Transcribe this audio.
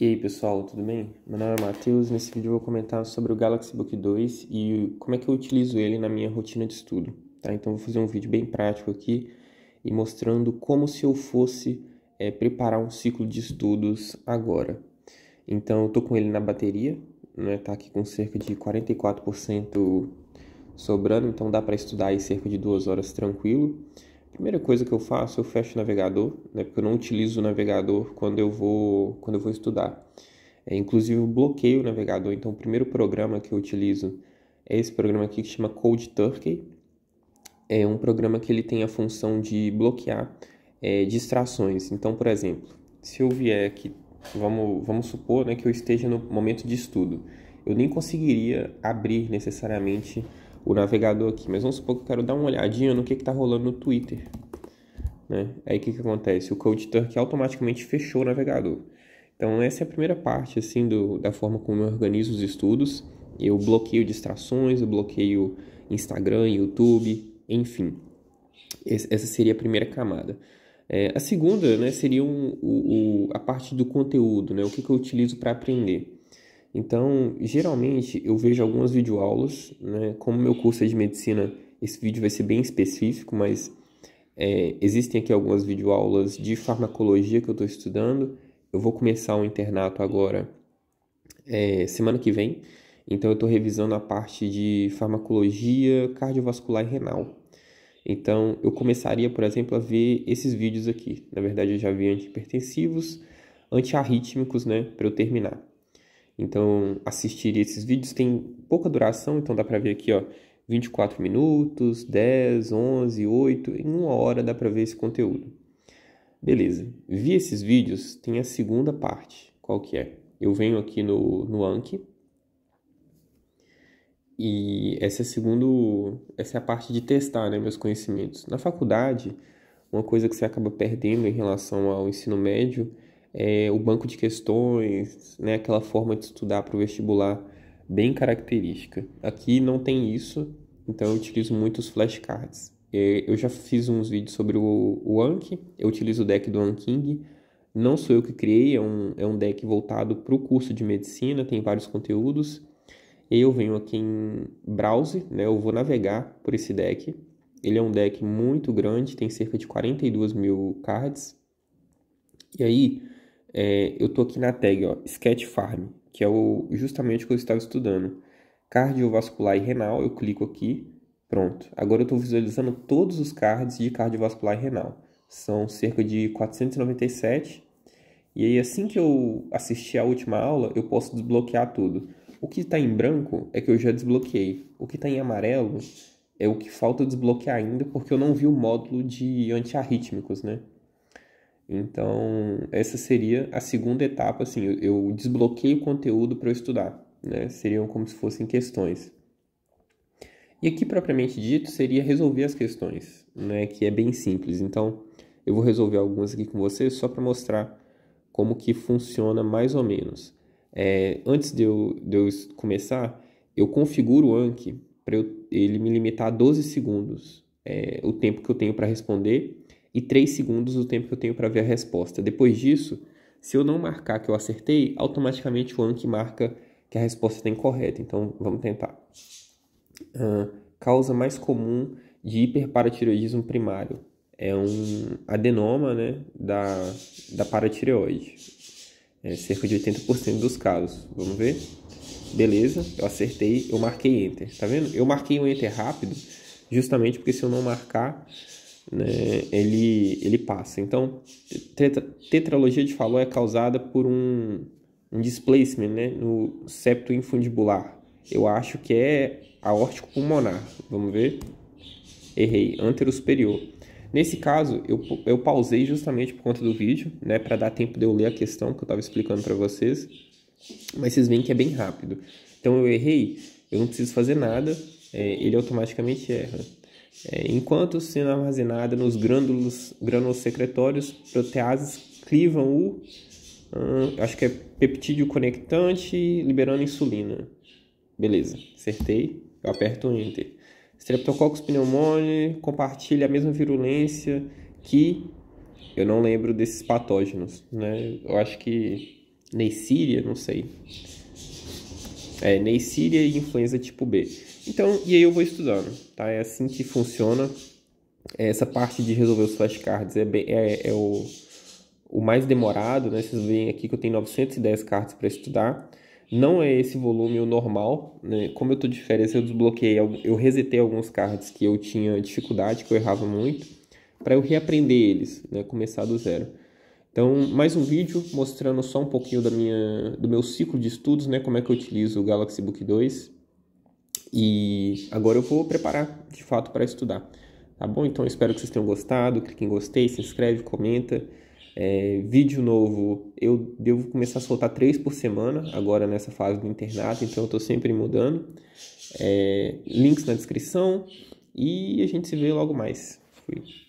E aí pessoal, tudo bem? Meu nome é Matheus, nesse vídeo eu vou comentar sobre o Galaxy Book 2 e como é que eu utilizo ele na minha rotina de estudo, tá? Então eu vou fazer um vídeo bem prático aqui e mostrando como se eu fosse é, preparar um ciclo de estudos agora. Então eu tô com ele na bateria, né? Tá aqui com cerca de 44% sobrando, então dá para estudar aí cerca de duas horas tranquilo. Primeira coisa que eu faço, eu fecho o navegador, né, porque eu não utilizo o navegador quando eu vou, quando eu vou estudar. É, inclusive, eu bloqueio o navegador. Então, o primeiro programa que eu utilizo é esse programa aqui que chama Cold Turkey. É um programa que ele tem a função de bloquear é, distrações. Então, por exemplo, se eu vier aqui, vamos, vamos supor né, que eu esteja no momento de estudo, eu nem conseguiria abrir necessariamente o navegador aqui. Mas vamos supor que eu quero dar uma olhadinha no que está rolando no Twitter. Né? Aí o que, que acontece? O Code Turk automaticamente fechou o navegador. Então essa é a primeira parte assim do, da forma como eu organizo os estudos. Eu bloqueio distrações, eu bloqueio Instagram, YouTube, enfim. essa seria a primeira camada. É, a segunda né, seria um, o, o, a parte do conteúdo, né, o que, que eu utilizo para aprender. Então, geralmente eu vejo algumas videoaulas, né? Como meu curso é de medicina, esse vídeo vai ser bem específico, mas é, existem aqui algumas videoaulas de farmacologia que eu estou estudando. Eu vou começar o um internato agora, é, semana que vem. Então, eu estou revisando a parte de farmacologia cardiovascular e renal. Então, eu começaria, por exemplo, a ver esses vídeos aqui. Na verdade, eu já vi antipertensivos, antiarrítmicos, né, para eu terminar. Então, assistir esses vídeos tem pouca duração, então dá para ver aqui, ó, 24 minutos, 10, 11, 8, em uma hora dá para ver esse conteúdo. Beleza. Vi esses vídeos, tem a segunda parte. Qual que é? Eu venho aqui no, no Anki. E essa é, segundo, essa é a parte de testar né, meus conhecimentos. Na faculdade, uma coisa que você acaba perdendo em relação ao ensino médio é, o banco de questões, né, aquela forma de estudar para o vestibular bem característica. Aqui não tem isso, então eu utilizo muito os flashcards. É, eu já fiz uns vídeos sobre o, o Anki, eu utilizo o deck do Anking. Não sou eu que criei, é um, é um deck voltado para o curso de medicina, tem vários conteúdos. Eu venho aqui em browser, né, eu vou navegar por esse deck. Ele é um deck muito grande, tem cerca de 42 mil cards. E aí, é, eu tô aqui na tag, ó, Sketch Farm, que é o, justamente o que eu estava estudando. Cardiovascular e renal, eu clico aqui, pronto. Agora eu estou visualizando todos os cards de cardiovascular e renal. São cerca de 497. E aí assim que eu assistir a última aula, eu posso desbloquear tudo. O que está em branco é que eu já desbloqueei. O que está em amarelo é o que falta desbloquear ainda, porque eu não vi o módulo de antiarrítmicos, né? Então, essa seria a segunda etapa, assim, eu, desbloqueio desbloqueei o conteúdo para eu estudar, né? Seriam como se fossem questões. E aqui, propriamente dito, seria resolver as questões, né? Que é bem simples. Então, eu vou resolver algumas aqui com vocês só para mostrar como que funciona mais ou menos. É, antes de eu, de eu começar, eu configuro o Anki para ele me limitar a 12 segundos, é, o tempo que eu tenho para responder e 3 segundos o tempo que eu tenho para ver a resposta. Depois disso, se eu não marcar que eu acertei, automaticamente o Anki marca que a resposta está incorreta. Então, vamos tentar. Uh, causa mais comum de hiperparatireoidismo primário é um adenoma né, da, da paratireoide. É cerca de 80% dos casos. Vamos ver? Beleza, eu acertei, eu marquei Enter. Tá vendo? Eu marquei um Enter rápido, justamente porque se eu não marcar, né, ele, ele passa. Então, tetralogia de Fallot é causada por um, um displacement né, no septo infundibular. Eu acho que é aórtico pulmonar. Vamos ver? Errei, antero superior. Nesse caso, eu, eu pausei justamente por conta do vídeo, né, para dar tempo de eu ler a questão que eu estava explicando para vocês. Mas vocês veem que é bem rápido. Então eu errei, eu não preciso fazer nada, é, ele automaticamente erra. É, enquanto sendo armazenada nos grânulos, grânulos secretórios, proteases clivam o hum, acho que é peptídeo conectante, liberando insulina. Beleza, acertei. Eu aperto o Enter. Streptococcus pneumoniae compartilha a mesma virulência que eu não lembro desses patógenos, né? Eu acho que Neisseria, não sei é, Neisseria e influenza tipo B. Então, e aí eu vou estudando, tá? É assim que funciona. É, essa parte de resolver os flashcards é, bem, é, é o, o mais demorado, né? Vocês veem aqui que eu tenho 910 cards para estudar. Não é esse volume o normal, né? Como eu tô de férias, eu desbloqueei, eu resetei alguns cards que eu tinha dificuldade, que eu errava muito, para eu reaprender eles, né? Começar do zero. Então, mais um vídeo mostrando só um pouquinho da minha, do meu ciclo de estudos, né? Como é que eu utilizo o Galaxy Book 2. E agora eu vou preparar, de fato, para estudar. Tá bom? Então, espero que vocês tenham gostado. Clique em gostei, se inscreve, comenta. É, vídeo novo, eu devo começar a soltar três por semana, agora nessa fase do internato, então eu estou sempre mudando. É, links na descrição e a gente se vê logo mais. Fui.